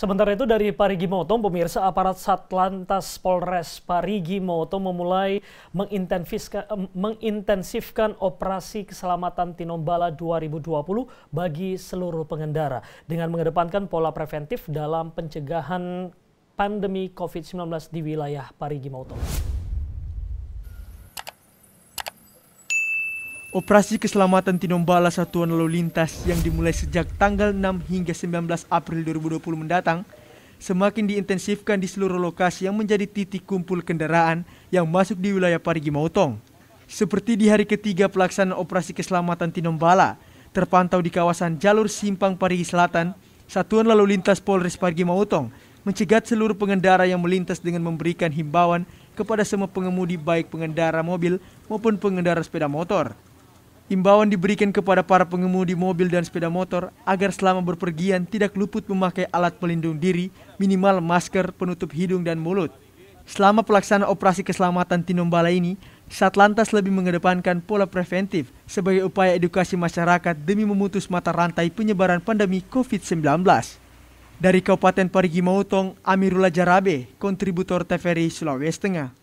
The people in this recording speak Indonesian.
Sementara itu dari Parigi Motong, pemirsa aparat Satlantas Polres Parigi Motong memulai mengintensifkan operasi keselamatan Tinombala 2020 bagi seluruh pengendara dengan mengedepankan pola preventif dalam pencegahan pandemi COVID-19 di wilayah Parigi Motong. Operasi Keselamatan Tinombala Satuan Lalu Lintas yang dimulai sejak tanggal 6 hingga 19 April 2020 mendatang semakin diintensifkan di seluruh lokasi yang menjadi titik kumpul kendaraan yang masuk di wilayah Parigi Mautong. Seperti di hari ketiga pelaksanaan Operasi Keselamatan Tinombala, terpantau di kawasan jalur Simpang Parigi Selatan, Satuan Lalu Lintas Polres Parigi Mautong mencegat seluruh pengendara yang melintas dengan memberikan himbauan kepada semua pengemudi baik pengendara mobil maupun pengendara sepeda motor. Imbauan diberikan kepada para pengemudi mobil dan sepeda motor agar selama berpergian tidak luput memakai alat pelindung diri, minimal masker, penutup hidung dan mulut. Selama pelaksanaan operasi keselamatan Tinombala ini, Satlantas lebih mengedepankan pola preventif sebagai upaya edukasi masyarakat demi memutus mata rantai penyebaran pandemi COVID-19. Dari Kabupaten Parigi Mautong, Amirullah Jarabe, kontributor TVRI Sulawesi Tengah.